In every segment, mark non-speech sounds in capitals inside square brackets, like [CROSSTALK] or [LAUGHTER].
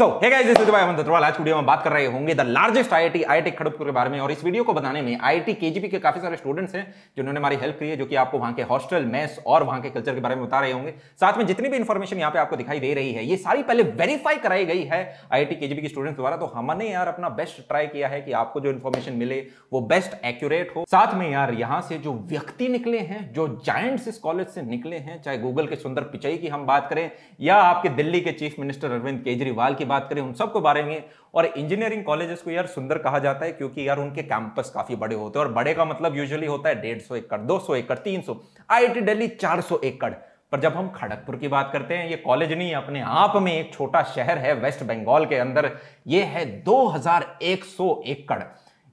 So hey guys this is भाई अमन दत्तवाल आज video में बात कर रहे होंगे the largest IIT IIT Kharagpur के बारे में और इस वीडियो को बनाने में आईआईटी केजीपी के काफी सारे स्टूडेंट्स हैं जिन्होंने हमारी हेल्प की है जो कि आपको वहां के हॉस्टल मेस और वहां के कल्चर के बारे में बता रहे होंगे साथ में जितनी भी इन्फॉर्मेशन यहाँ पे आपको दिखाई दे रही है ये सारी पहले वेरीफाई कराई गई है आई केजीपी के स्टूडेंट्स द्वारा तो हमने यार अपना बेस्ट ट्राई किया है कि आपको जो इन्फॉर्मेशन मिले वो बेस्ट एक्यूरेट हो साथ में यार यहाँ से जो व्यक्ति निकले हैं जो जायंट्स इस कॉलेज से निकले हैं चाहे गूगल के सुंदर पिचई की हम बात करें या आपके दिल्ली के चीफ मिनिस्टर अरविंद केजरीवाल की बात करें उन सबको बारे में और इंजीनियरिंग कॉलेजेस को यार सुंदर कहा जाता है क्योंकि यार उनके कैंपस काफी बड़े होते हैं और बड़े का मतलब यूजुअली होता है डेढ़ सौ एकड़ दो सौ एकड़ तीन सौ आई आई टी दिल्ली चार सौ एकड़ पर जब हम खड़गपुर की बात करते हैं ये कॉलेज नहीं अपने आप में एक छोटा शहर है वेस्ट बंगाल के अंदर ये है 2100 एकड़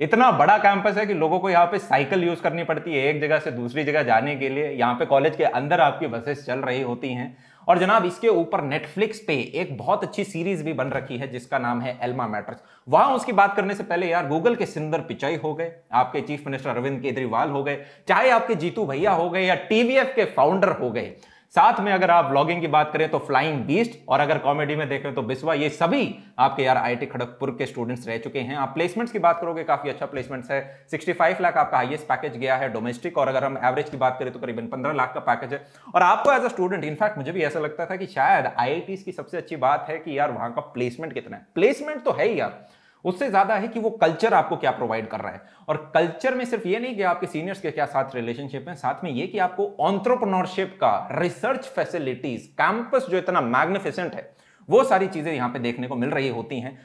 इतना बड़ा कैंपस है कि लोगों को यहाँ पे साइकिल यूज करनी पड़ती है एक जगह से दूसरी जगह जाने के लिए यहाँ पे कॉलेज के अंदर आपकी बसेस चल रही होती हैं और जनाब इसके ऊपर नेटफ्लिक्स पे एक बहुत अच्छी सीरीज भी बन रखी है जिसका नाम है एल्मा मैटर्स वहां उसकी बात करने से पहले यार गूगल के सुंदर पिचाई हो गए आपके चीफ मिनिस्टर अरविंद केजरीवाल हो गए चाहे आपके जीतू भैया हो गए या टीवीएफ के फाउंडर हो गए साथ में अगर आप ब्लॉगिंग की बात करें तो फ्लाइंग बीस्ट और अगर कॉमेडी में देखें तो बिस्वा ये सभी आपके यार टी खड़गपुर के स्टूडेंट्स रह चुके हैं आप प्लेसमेंट्स की बात करोगे काफी अच्छा प्लेसमेंट्स है 65 लाख आपका हाईएस्ट पैकेज गया है डोमेस्टिक और अगर हम एवरेज की बात करें तो करीबन पंद्रह लाख का पैकेज है और आपको एज अ स्टूडेंट इनफैक्ट मुझे भी ऐसा लगता था कि शायद आई की सबसे अच्छी बात है कि यार वहां का प्लेसमेंट कितना है प्लेसमेंट तो है ही यार उससे ज्यादा है कि वो कल्चर आपको क्या प्रोवाइड कर रहा है और कल्चर में सिर्फ ये नहीं कि आपके सीनियर्स के क्या साथ रिलेशनशिप है साथ में ये कि आपको ऑन्ट्रप्रनोरशिप का रिसर्च फैसिलिटीज कैंपस जो इतना मैग्निफिसेंट है वो सारी चीजें यहाँ पे देखने को मिल रही होती हैं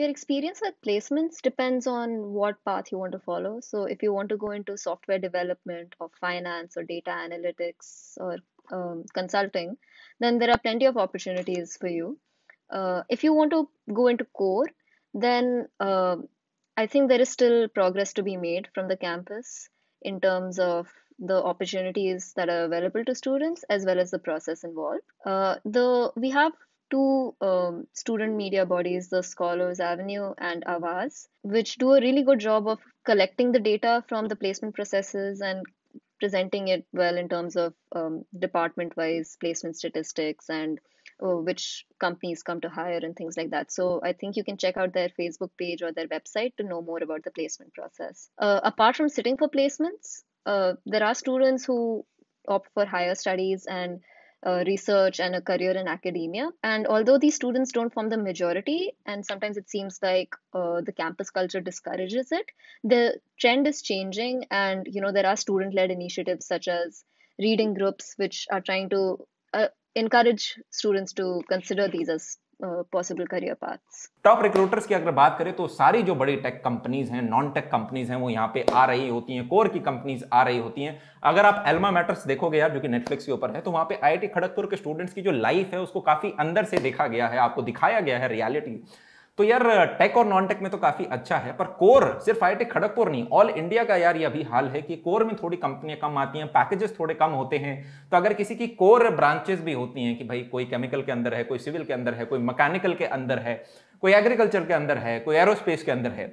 your experience with placements depends on what path you want to follow. So, if you want to go into software development or finance or data analytics or um, consulting, then there are plenty of opportunities for you. Uh, if you want to go into core, then uh, I think there is still progress to be made from the campus in terms of the opportunities that are available to students as well as the process involved. Uh, the we have two um, student media bodies, the Scholars Avenue and Avaz, which do a really good job of collecting the data from the placement processes and presenting it well in terms of um, department-wise placement statistics and uh, which companies come to hire and things like that. So I think you can check out their Facebook page or their website to know more about the placement process. Uh, apart from sitting for placements, uh, there are students who opt for higher studies and uh, research and a career in academia. And although these students don't form the majority, and sometimes it seems like uh, the campus culture discourages it, the trend is changing. And you know there are student-led initiatives such as reading groups, which are trying to uh, encourage students to consider these as possible career paths top recruiters की अगर बात करें तो सारी जो बड़ी tech companies हैं non tech companies हैं वो यहाँ पे आ रही होती हैं कोर की कंपनीज आ रही होती हैं अगर आप एल्मा मैटर्स देखोगे यार जो कि नेटफ्लिक्स के ऊपर है तो वहाँ पे आईआईटी खड़गपुर के स्टूडेंट्स की जो लाइफ है उसको काफी अंदर से देखा गया है आपको दिखाया गया है रियलिटी तो यार टेक और नॉन टेक में तो काफी अच्छा है पर कोर सिर्फ आई खड़गपुर नहीं ऑल इंडिया का यार ये अभी हाल है कि कोर में थोड़ी कंपनियां कम आती हैं पैकेजेस थोड़े कम होते हैं तो अगर किसी की कोर ब्रांचेस भी होती हैं कि भाई कोई केमिकल के अंदर है कोई सिविल के अंदर है कोई मैकेनिकल के अंदर है कोई एग्रीकल्चर के अंदर है कोई एरोस्पेस के अंदर है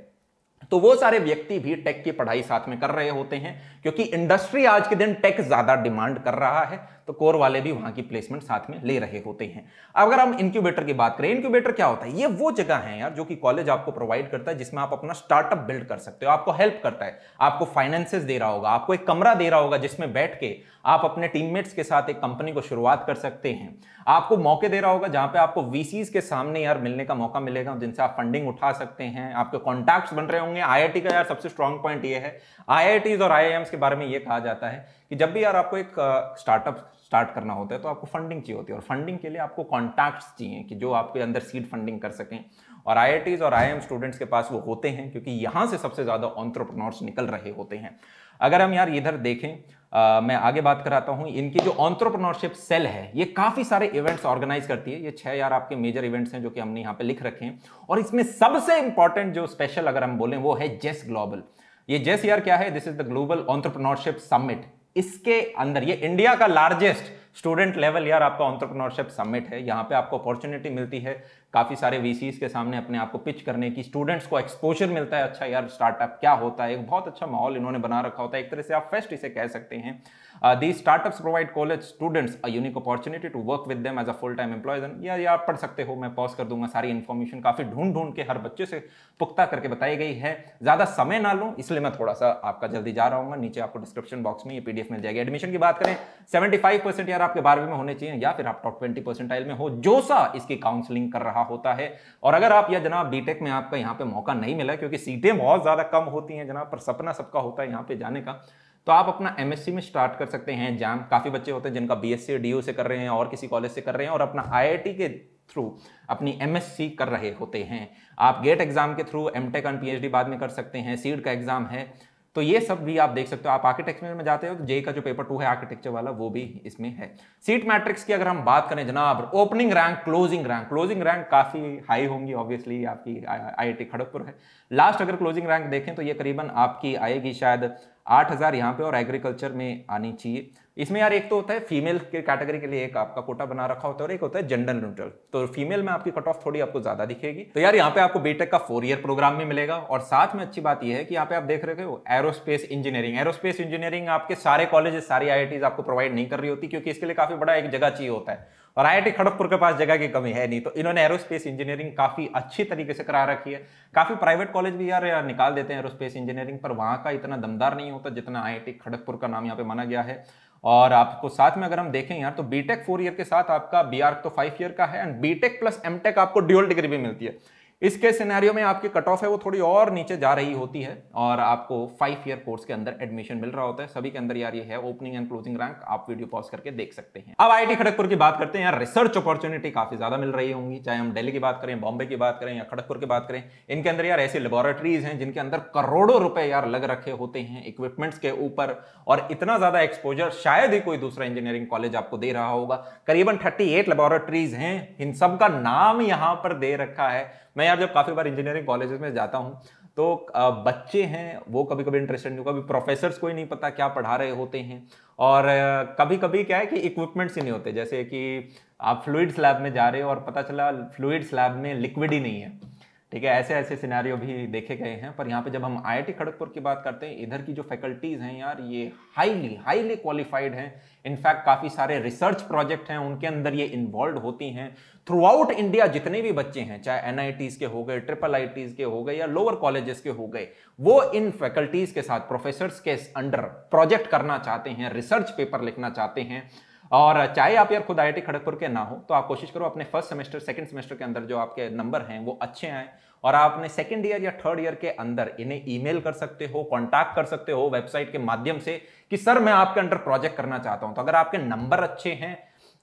तो वो सारे व्यक्ति भी टेक की पढ़ाई साथ में कर रहे होते हैं क्योंकि इंडस्ट्री आज के दिन टेक ज़्यादा डिमांड कर रहा है तो कोर वाले भी वहां की प्लेसमेंट साथ में ले रहे होते हैं अगर हम इंक्यूबेटर की बात करें इंक्यूबेटर क्या होता है ये वो जगह है यार जो कि कॉलेज आपको प्रोवाइड करता है जिसमें आप अपना स्टार्टअप बिल्ड कर सकते हो आपको हेल्प करता है आपको फाइनेंसेस दे रहा होगा आपको एक कमरा दे रहा होगा जिसमें बैठ के आप अपने टीममेट्स के साथ एक कंपनी को शुरुआत कर सकते हैं आपको मौके दे रहा होगा जहां पे आपको वीसीज के सामने यार मिलने का मौका मिलेगा जिनसे आप फंडिंग उठा सकते हैं आपके कॉन्टैक्ट्स बन रहे होंगे होंगे आई का यार सबसे स्ट्रॉन्ग पॉइंट ये है आई और आई के बारे में ये कहा जाता है कि जब भी यार आपको एक स्टार्टअप स्टार्ट करना होता है तो आपको फंडिंग चाहिए होती है और फंडिंग के लिए आपको कॉन्टैक्ट्स चाहिए कि जो आपके अंदर सीड फंडिंग कर सकें और आई और आई स्टूडेंट्स के पास वो होते हैं क्योंकि यहाँ से सबसे ज़्यादा ऑन्ट्रप्रनोर्स निकल रहे होते हैं अगर हम यार इधर देखें आ, मैं आगे बात कराता हूँ इनकी जो ऑन्ट्रप्रनोरशिप सेल है ये काफ़ी सारे इवेंट्स ऑर्गेनाइज करती है ये छः यार आपके मेजर इवेंट्स हैं जो कि हमने यहाँ पे लिख रखे हैं और इसमें सबसे इंपॉर्टेंट जो स्पेशल अगर हम बोलें वो है जेस ग्लोबल ये जेस यार क्या है this is the global entrepreneurship summit इसके अंदर ये इंडिया का लार्जेस्ट स्टूडेंट लेवल यार आपका ऑन्ट्रप्रनोरशिप समिट है यहाँ पे आपको अपॉर्चुनिटी मिलती है काफ़ी सारे वी के सामने अपने आप को पिच करने की स्टूडेंट्स को एक्सपोजर मिलता है अच्छा यार स्टार्टअप क्या होता है एक बहुत अच्छा माहौल इन्होंने बना रखा होता है एक तरह से आप फेस्ट इसे कह सकते हैं the startups provide college students a unique opportunity to work with as a full time employees या, आप पढ़ सकते हो मैं पॉज कर दूंगा सारी इन्फॉर्मेशन काफ़ी ढूंढ ढूंढ के हर बच्चे से पुख्ता करके बताई गई है ज़्यादा समय ना लूँ इसलिए मैं थोड़ा सा आपका जल्दी जा रहा हूँ नीचे आपको डिस्क्रिप्शन बॉक्स में ये पीडीएफ मिल जाएगी एडमिशन की बात करें सेवेंटी यार आपके बारहवीं में होने चाहिए या फिर आप टॉप ट्वेंटी परसेंटाइल में हो सा इसकी काउंसलिंग कर रहा होता है और अगर आप यह जनाब बीटेक में आपका यहाँ पे मौका नहीं मिला क्योंकि सीटें बहुत ज़्यादा कम होती हैं जनाब पर सपना सबका होता है यहाँ पे जाने का तो आप अपना एम में स्टार्ट कर सकते हैं जैम काफ़ी बच्चे होते हैं जिनका बी एस से कर रहे हैं और किसी कॉलेज से कर रहे हैं और अपना आई के थ्रू अपनी एम कर रहे होते हैं आप गेट एग्ज़ाम के through M Tech and P बाद में कर सकते हैं सीड का एग्ज़ाम है तो ये सब भी आप देख सकते हो आप आर्किटेक्चर में जाते हो तो जे का जो पेपर टू है आर्किटेक्चर वाला वो भी इसमें है सीट मैट्रिक्स की अगर हम बात करें जनाब opening rank closing rank closing rank काफी हाई होंगी ऑब्वियसली आपकी आई खड़गपुर है लास्ट अगर क्लोजिंग रैंक देखें तो ये करीबन आपकी आएगी शायद आठ हज़ार यहाँ पे और एग्रीकल्चर में आनी चाहिए इसमें यार एक तो होता है फीमेल के कैटेगरी के लिए एक आपका कोटा बना रखा होता है और एक होता है जेंडर न्यूट्रल तो फीमेल में आपकी कट ऑफ थोड़ी आपको ज्यादा दिखेगी तो यार यहाँ पे आपको बीटेक का फोर ईयर प्रोग्राम भी मिलेगा और साथ में अच्छी बात यह है कि यहाँ पे आप देख रहे हो एरोस्पेस इंजीनियरिंग एरोस्पेस इंजीनियरिंग आपके सारे कॉलेज सारी आई आपको प्रोवाइड नहीं कर रही होती क्योंकि इसके लिए काफी बड़ा एक जगह चाहिए होता है और आई खड़गपुर के पास जगह की कमी है नहीं तो इन्होंने एरोस्पेस इंजीनियरिंग काफी अच्छी तरीके से करा रखी है काफी प्राइवेट कॉलेज भी यार, यार निकाल देते हैं एरोस्पेस इंजीनियरिंग पर वहां का इतना दमदार नहीं होता जितना आई खड़गपुर का नाम यहाँ पे माना गया है और आपको साथ में अगर हम देखें यार तो बीटेक फोर ईयर के साथ आपका बी तो फाइव ईयर का है एंड बीटेक प्लस एमटेक आपको ड्यूअल डिग्री भी मिलती है इसके सिनेरियो में आपकी कट ऑफ है वो थोड़ी और नीचे जा रही होती है और आपको फाइव ईयर कोर्स के अंदर एडमिशन मिल रहा होता है सभी के अंदर यार ये है ओपनिंग एंड क्लोजिंग रैंक आप वीडियो पॉज करके देख सकते हैं अब आई खड़गपुर की बात करते हैं यार रिसर्च अपॉर्चुनिटी काफी ज्यादा मिल रही होंगी चाहे हम डेली की बात करें बॉम्बे की बात करें या खड़गपुर की बात करें इनके अंदर यार ऐसी लेबोरेटरीज हैं जिनके अंदर करोड़ों रुपए यार लग रखे होते हैं इक्विपमेंट्स के ऊपर और इतना ज्यादा एक्सपोजर शायद ही कोई दूसरा इंजीनियरिंग कॉलेज आपको दे रहा होगा करीबन थर्टी एट लेबोरेटरीज हैं इन सब का नाम यहां पर दे रखा है मैं यार जब काफ़ी बार इंजीनियरिंग कॉलेजेस में जाता हूँ तो बच्चे हैं वो कभी कभी इंटरेस्टेड नहीं कभी प्रोफेसर्स को ही नहीं पता क्या पढ़ा रहे होते हैं और कभी कभी क्या है कि इक्विपमेंट्स ही नहीं होते जैसे कि आप फ्लूड स्लैब में जा रहे हो और पता चला फ्लूड स्लैब में लिक्विड ही नहीं है ठीक है ऐसे ऐसे सिनेरियो भी देखे गए हैं पर यहाँ पे जब हम आईआईटी खड़गपुर की बात करते हैं इधर की जो फैकल्टीज़ हैं यार ये हाईली हाईली क्वालिफाइड हैं इनफैक्ट काफ़ी सारे रिसर्च प्रोजेक्ट हैं उनके अंदर ये इन्वॉल्व होती हैं थ्रू आउट इंडिया जितने भी बच्चे हैं चाहे एन के हो गए ट्रिपल आई के हो गए या लोअर कॉलेजेस के हो गए वो इन फैकल्टीज़ के साथ प्रोफेसर के अंडर प्रोजेक्ट करना चाहते हैं रिसर्च पेपर लिखना चाहते हैं और चाहे आप यार खुद आई खड़गपुर के ना हो तो आप कोशिश करो अपने फर्स्ट सेमेस्टर सेकंड सेमेस्टर के अंदर जो आपके नंबर हैं वो अच्छे आए और आप अपने सेकेंड ईयर या थर्ड ईयर के अंदर इन्हें ईमेल कर सकते हो कॉन्टैक्ट कर सकते हो वेबसाइट के माध्यम से कि सर मैं आपके अंडर प्रोजेक्ट करना चाहता हूं तो अगर आपके नंबर अच्छे हैं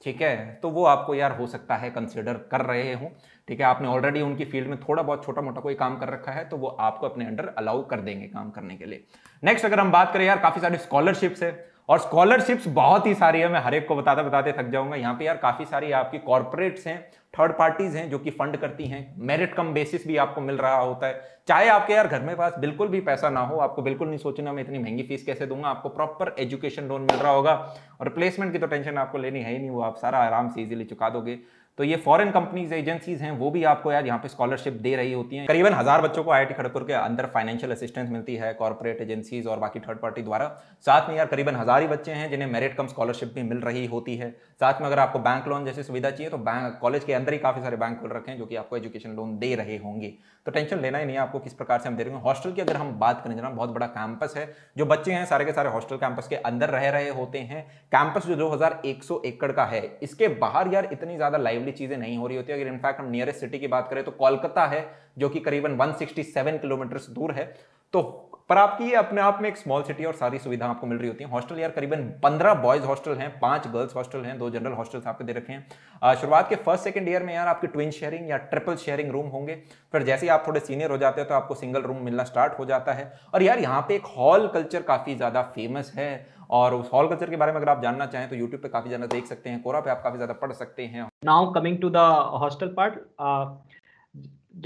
ठीक है तो वो आपको यार हो सकता है कंसिडर कर रहे हो ठीक है आपने ऑलरेडी उनकी फील्ड में थोड़ा बहुत छोटा मोटा कोई काम कर रखा है तो वो आपको अपने अंडर अलाउ कर देंगे काम करने के लिए नेक्स्ट अगर हम बात करें यार काफ़ी सारी स्कॉलरशिप्स है और स्कॉलरशिप्स बहुत ही सारी है मैं हर एक को बताते बताते थक जाऊंगा यहाँ पे यार काफ़ी सारी आपकी कॉर्पोरेट्स हैं थर्ड पार्टीज हैं जो कि फंड करती हैं मेरिट कम बेसिस भी आपको मिल रहा होता है चाहे आपके यार घर में पास बिल्कुल भी पैसा ना हो आपको बिल्कुल नहीं सोचना मैं इतनी महंगी फीस कैसे दूंगा आपको प्रॉपर एजुकेशन लोन मिल रहा होगा और प्लेसमेंट की तो टेंशन आपको लेनी है ही नहीं वो आप सारा आराम से इजिली चुका दोगे तो ये फॉरेन कंपनीज एजेंसीज हैं वो भी आपको यार यहाँ पे स्कॉलरशिप दे रही होती हैं करीबन हज़ार बच्चों को आई खड़गपुर के अंदर फाइनेंशियल असिस्टेंस मिलती है कॉर्पोरेट एजेंसीज और बाकी थर्ड पार्टी द्वारा साथ में यार करीबन हज़ार ही बच्चे हैं जिन्हें मेरिट कम स्कॉलरशिप भी मिल रही होती है साथ में अगर आपको बैंक लोन जैसी सुविधा चाहिए तो बैंक कॉलेज के अंदर ही काफ़ी सारे बैंक खुल रखे हैं जो कि आपको एजुकेशन लोन दे रहे होंगे तो टेंशन लेना ही नहीं है आपको किस प्रकार से हम दे रहे हैं हॉस्टल की अगर हम बात करें जाना बहुत बड़ा कैंपस है जो बच्चे हैं सारे के सारे हॉस्टल कैंपस के अंदर रह रहे होते हैं कैंपस जो दो एकड़ का है इसके बाहर यार इतनी ज़्यादा लाइव वाली चीजें नहीं हो रही होती अगर इनफैक्ट हम नियरेस्ट सिटी की बात करें तो कोलकाता है जो कि करीबन 167 किलोमीटर दूर है तो पर आपकी ये अपने आप में एक स्मॉल सिटी और सारी सुविधा आपको मिल रही होती है हॉस्टल यार करीबन पंद्रह बॉयज हॉस्टल हैं पांच गर्ल्स हॉस्टल हैं दो जनरल हॉस्टल्स आपके दे रखे हैं शुरुआत के फर्स्ट सेकंड ईयर में यार आपके ट्विन शेयरिंग या ट्रिपल शेयरिंग रूम होंगे फिर जैसे ही आप थोड़े सीनियर हो जाते हैं तो आपको सिंगल रूम मिलना स्टार्ट हो जाता है और यार यहाँ पे एक हॉल कल्चर काफी ज्यादा फेमस है और उस हॉल कल्चर के बारे में अगर आप जानना चाहें तो यूट्यूब पे काफी ज्यादा देख सकते हैं कोरा पे आप काफी ज्यादा पढ़ सकते हैं now coming to the hostel part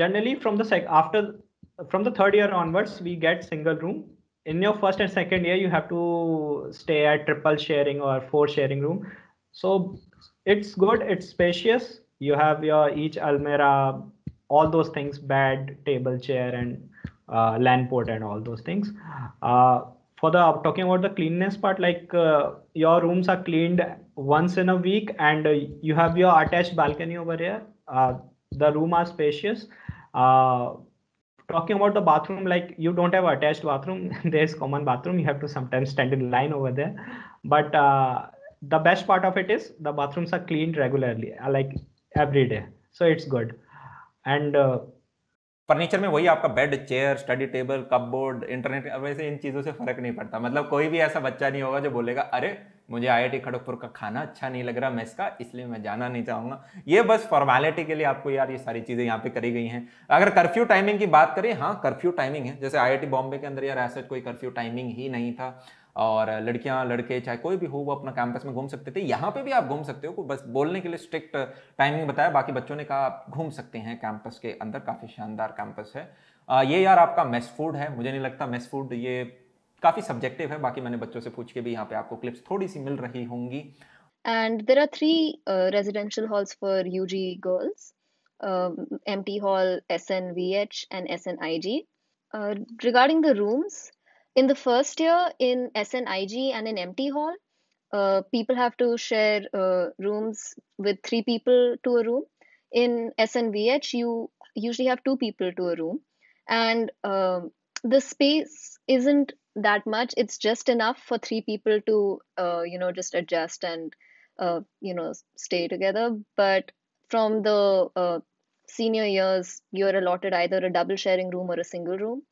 generally from the after from the third year onwards we get single room in your first and second year you have to stay at triple sharing और four sharing room so it's good it's spacious you have your each अलमेरा all those things bed table chair and LAN port and all those things for the talking about the cleanliness part like uh, your rooms are cleaned once in a week and uh, you have your attached balcony over here uh, the room are spacious uh, talking about the bathroom like you don't have attached bathroom [LAUGHS] there's common bathroom you have to sometimes stand in line over there but uh, the best part of it is the bathrooms are cleaned regularly uh, like every day so it's good and furniture में वही आपका bed chair study table cupboard internet वैसे इन चीज़ों से फ़र्क नहीं पड़ता मतलब कोई भी ऐसा बच्चा नहीं होगा जो बोलेगा अरे मुझे आईआईटी खड़गपुर का खाना अच्छा नहीं लग रहा मैं का इसलिए मैं जाना नहीं चाहूँगा ये बस फॉर्मेलिटी के लिए आपको यार ये सारी चीज़ें यहाँ पे करी गई हैं अगर कर्फ्यू टाइमिंग की बात करें हाँ कर्फ्यू टाइमिंग है जैसे आई बॉम्बे के अंदर यार ऐसा कोई कर्फ्यू टाइमिंग ही नहीं था और लड़कियां लड़के चाहे कोई भी हो वो अपना कैंपस में घूम सकते थे यहाँ पे भी आप घूम सकते हो बस बोलने के लिए स्ट्रिक्ट टाइमिंग बताया बाकी बच्चों ने कहा आप घूम सकते हैं कैंपस के अंदर काफ़ी शानदार कैंपस है आ, ये यार आपका मेस फूड है मुझे नहीं लगता मेस फूड ये काफ़ी सब्जेक्टिव है बाकी मैंने बच्चों से पूछ के भी यहाँ पे आपको क्लिप्स थोड़ी सी मिल रही होंगी and there are three residential halls for U G girls M T hall S N V H and S N I G regarding the rooms in the first year in SNIG and in empty Hall, uh, people have to share uh, rooms with three people to a room. In SNVH, you usually have two people to a room. And um, the space isn't that much. It's just enough for three people to, uh, you know, just adjust and, uh, you know, stay together. But from the uh, senior years, you're allotted either a double sharing room or a single room.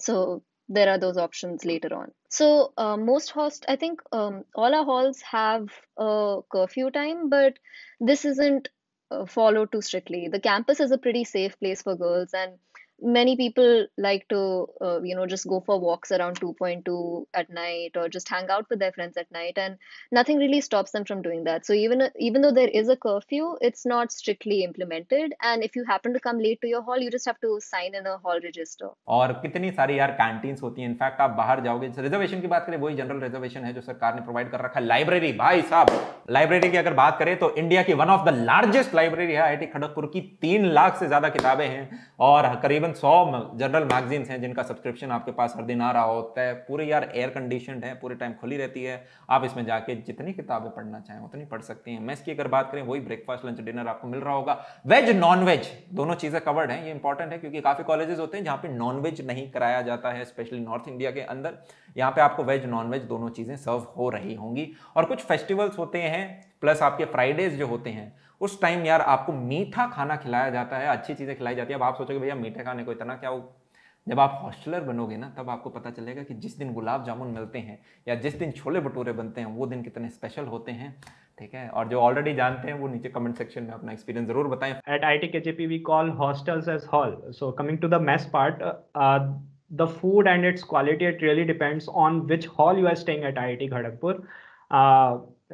So there are those options later on. So uh, most host, I think um, all our halls have a curfew time, but this isn't uh, followed too strictly. The campus is a pretty safe place for girls, and many people like to uh, you know just go for walks around 2.2 at night or just hang out with their friends at night and nothing really stops them from doing that so even even though there is a curfew it's not strictly implemented and if you happen to come late to your hall you just have to sign in a hall register और कितनी सारी यार canteens होती हैं in fact आप बाहर जाओगे reservation की बात करें वही जनरल रिजर्वेशन है जो सरकार ने प्रोवाइड कर रखा है लाइब्रेरी भाई साहब लाइब्रेरी की अगर बात करें तो इंडिया की one of the largest library है आईआईटी खड़गपुर की 3 लाख से ज्यादा किताबें हैं और करीबन सौ जनरल मैगजीन्स हैं जिनका सब्सक्रिप्शन आपके पास हर दिन आ रहा होता है पूरे यार एयर कंडीशन है पूरे टाइम खुली रहती है आप इसमें जाके जितनी किताबें पढ़ना चाहें उतनी पढ़ सकती हैं मैं की अगर बात करें वही ब्रेकफास्ट लंच डिनर आपको मिल रहा होगा वेज नॉन वेज दोनों चीज़ें कवर्ड हैं ये इंपॉर्टेंट है क्योंकि काफ़ी कॉलेजेस होते हैं जहाँ पे नॉन वेज नहीं कराया जाता है स्पेशली नॉर्थ इंडिया के अंदर यहाँ पे आपको वेज नॉन वेज दोनों चीज़ें सर्व हो रही होंगी और कुछ फेस्टिवल्स होते हैं प्लस आपके फ्राइडेज जो होते हैं उस टाइम यार आपको मीठा खाना खिलाया जाता है अच्छी चीज़ें खिलाई जाती है अब आप सोचोगे भैया मीठे खाने को इतना क्या हो जब आप हॉस्टलर बनोगे ना तब आपको पता चलेगा कि जिस दिन गुलाब जामुन मिलते हैं या जिस दिन छोले भटूरे बनते हैं वो दिन कितने स्पेशल होते हैं ठीक है और जो ऑलरेडी जानते हैं वो नीचे कमेंट सेक्शन में अपना एक्सपीरियंस जरूर बताएं eight I T K G P we call hostels as hall so coming to the mess part the food and its quality it really depends on which hall you are staying at I I T Kharagpur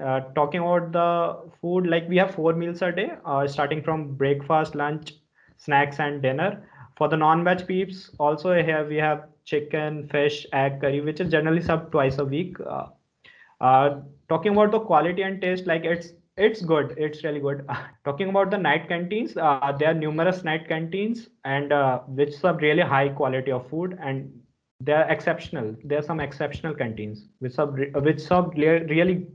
Uh, talking about the food, like we have four meals a day, uh, starting from breakfast, lunch, snacks, and dinner. For the non batch peeps, also here we have chicken, fish, egg curry, which is generally sub twice a week. Uh, uh, talking about the quality and taste, like it's it's good, it's really good. [LAUGHS] talking about the night canteens, uh, there are numerous night canteens and which serve really high quality of food and they're exceptional. There are some exceptional canteens which serve which serve really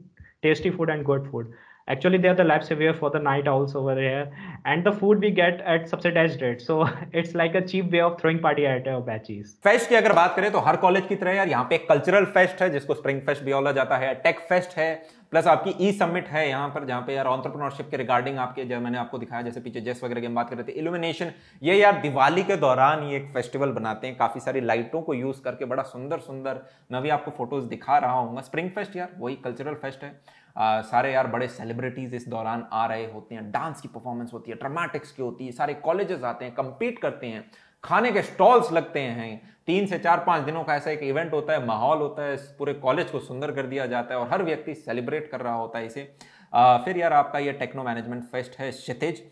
tasty food and good food. actually they are the lab savior for the night owls over here and the food we get at subsidized rate so it's like a cheap way of throwing party at our batches fest ki agar baat kare to har college ki tarah yaar yahan pe ek cultural fest hai jisko spring fest bhi bola jata hai tech fest hai plus आपकी E summit है यहाँ पर जहाँ पे यार entrepreneurship के regarding आपके जब मैंने आपको दिखाया जैसे पीछे जेस वगैरह की बात कर रहे थे इल्यूमिनेशन ये यार दिवाली के दौरान ये एक फेस्टिवल बनाते हैं काफ़ी सारी लाइटों को यूज़ करके बड़ा सुंदर सुंदर मैं भी आपको फोटोज दिखा रहा हूँ स्प्रिंग फेस्ट यार वही कल्चरल फेस्ट है आ, सारे यार बड़े सेलिब्रिटीज़ इस दौरान आ रहे होते हैं डांस की परफॉर्मेंस होती है ड्रामेटिक्स की होती है सारे कॉलेजेस आते हैं कंपीट करते हैं खाने के स्टॉल्स लगते हैं तीन से चार पांच दिनों का ऐसा एक इवेंट होता है माहौल होता है पूरे कॉलेज को सुंदर कर दिया जाता है और हर व्यक्ति सेलिब्रेट कर रहा होता है इसे आ, फिर यार आपका ये टेक्नो मैनेजमेंट फेस्ट है क्षितिज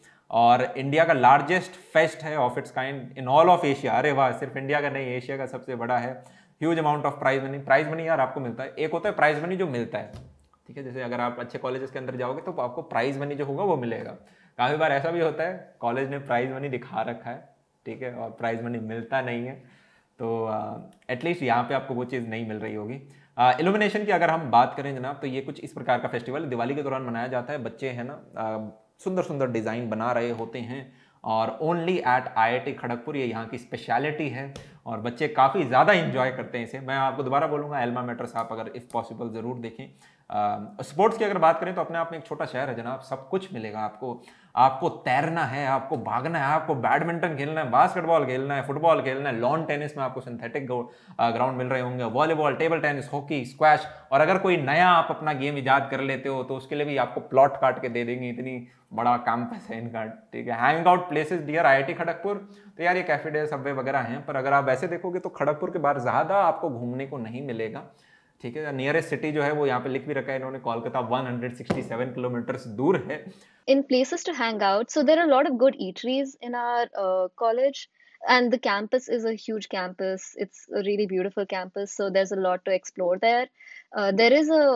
और इंडिया का लार्जेस्ट फेस्ट है of its kind in all of Asia अरे वाह सिर्फ इंडिया का नहीं एशिया का सबसे बड़ा है huge amount of prize money prize money यार आपको मिलता है एक होता है प्राइज मनी जो मिलता है ठीक है जैसे अगर आप अच्छे कॉलेजेस के अंदर जाओगे तो आपको प्राइज़ मनी जो होगा वो मिलेगा काफ़ी बार ऐसा भी होता है कॉलेज ने प्राइज़ मनी दिखा रखा है ठीक है और प्राइज़ मनी मिलता नहीं है तो एटलीस्ट uh, यहाँ पे आपको वो चीज़ नहीं मिल रही होगी इल्यूमिनेशन uh, की अगर हम बात करें जनाब तो ये कुछ इस प्रकार का फेस्टिवल दिवाली के दौरान मनाया जाता है बच्चे हैं ना uh, सुंदर सुंदर डिज़ाइन बना रहे होते हैं और ओनली एट आईआईटी खड़गपुर ये यहाँ की स्पेशलिटी है और बच्चे काफ़ी ज़्यादा इंजॉय करते हैं इसे मैं आपको दोबारा बोलूँगा एल्मा मेटर्स आप अगर इफ़ पॉसिबल ज़रूर देखें स्पोर्ट्स की अगर बात करें तो अपने आप में एक छोटा शहर है जनाब सब कुछ मिलेगा आपको आपको तैरना है आपको भागना है आपको बैडमिंटन खेलना है बास्केटबॉल खेलना है फुटबॉल खेलना है लॉन टेनिस में आपको सिंथेटिक ग्राउंड मिल रहे होंगे volleyball table tennis hockey squash और अगर कोई नया आप अपना गेम ईजाद कर लेते हो तो उसके लिए भी आपको प्लॉट काट के दे देंगे इतनी बड़ा कैंपस है इनका ठीक है hang out places near I Kharagpur तो यार ये कैफे डे सबवे वगैरह हैं पर अगर आप वैसे देखोगे तो खड़गपुर के बाहर ज़्यादा आपको घूमने को नहीं मिलेगा ठीक है नियरेस्ट सिटी जो है वो यहाँ पे लिख भी रखा है इन्होंने कोलकाता 167 किलोमीटर दूर है in places to hang out so there are lot of good eateries in our college and the campus is as campus it's really beautiful campus so there a lot to explore there there is a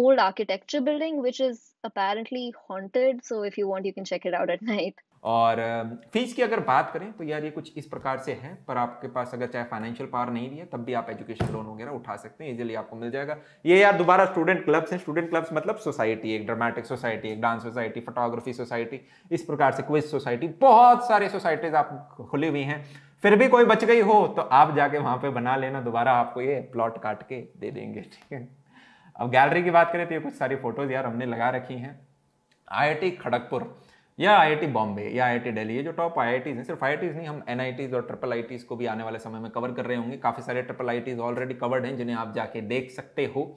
old architecture building which is apparently haunted so if you want you can check it out at [LAUGHS] night और fees की अगर बात करें तो यार ये कुछ इस प्रकार से है पर आपके पास अगर चाहे फाइनेंशियल पावर नहीं भी है तब भी आप एजुकेशन लोन वगैरह उठा सकते हैं इजीली आपको मिल जाएगा ये यार दोबारा स्टूडेंट क्लब्स हैं स्टूडेंट क्लब्स मतलब सोसाइटी एक ड्रामेटिक सोसाइटी एक डांस सोसाइटी फोटोग्राफी सोसाइटी इस प्रकार से क्विज सोसाइटी बहुत सारे सोसाइटीज आप खुली हुई हैं फिर भी कोई बच गई हो तो आप जाके वहाँ पर बना लेना दोबारा आपको ये प्लॉट काट के दे देंगे ठीक है अब गैलरी की बात करें तो ये कुछ सारी फोटोज यार हमने लगा रखी हैं आई खड़गपुर या आईआईटी बॉम्बे या आईआईटी दिल्ली ये जो टॉप आईआईटीज हैं सिर्फ आईआईटीज नहीं हम एनआईटीज और ट्रिपल आईटीज को भी आने वाले समय में कवर कर रहे होंगे काफ़ी सारे ट्रिपल आईटीज ऑलरेडी कवर्ड हैं जिन्हें आप जाके देख सकते हो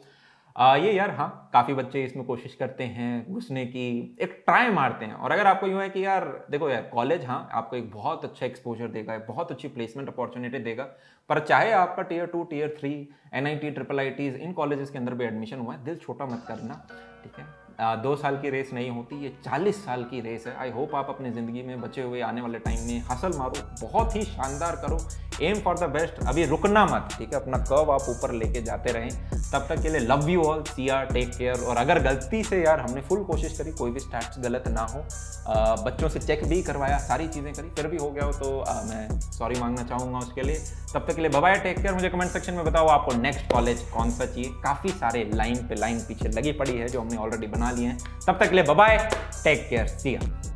आ, ये यार हाँ काफ़ी बच्चे इसमें कोशिश करते हैं घुसने की एक ट्राई मारते हैं और अगर आपको यूँ है कि यार देखो यार कॉलेज हाँ आपको एक बहुत अच्छा एक्सपोजर देगा बहुत अच्छी प्लेसमेंट अपॉर्चुनिटी देगा पर चाहे आपका tier two tier three N I T triple I Ts इन कॉलेजेस के अंदर भी एडमिशन हुआ है दिल छोटा मत करना ठीक है दो साल की रेस नहीं होती ये चालीस साल की रेस है आई होप आप अपनी ज़िंदगी में बचे हुए आने वाले टाइम में हसल मारो बहुत ही शानदार करो एम फॉर द बेस्ट अभी रुकना मत ठीक है अपना कर्व आप ऊपर लेके जाते रहें तब तक के लिए लव यू ऑल सी आर टेक केयर और अगर गलती से यार हमने फुल कोशिश करी कोई भी स्टैट्स गलत ना हो आ, बच्चों से चेक भी करवाया सारी चीज़ें करी फिर भी हो गया हो तो आ, मैं सॉरी मांगना चाहूँगा उसके लिए तब तक के लिए बबाया टेक केयर मुझे कमेंट सेक्शन में बताओ आपको नेक्स्ट कॉलेज कौन सा चाहिए काफ़ी सारे लाइन पे लाइन पीछे लगी पड़ी है जो हमने ऑलरेडी बना लिए तब तक के लिए बाय टेक केयर सी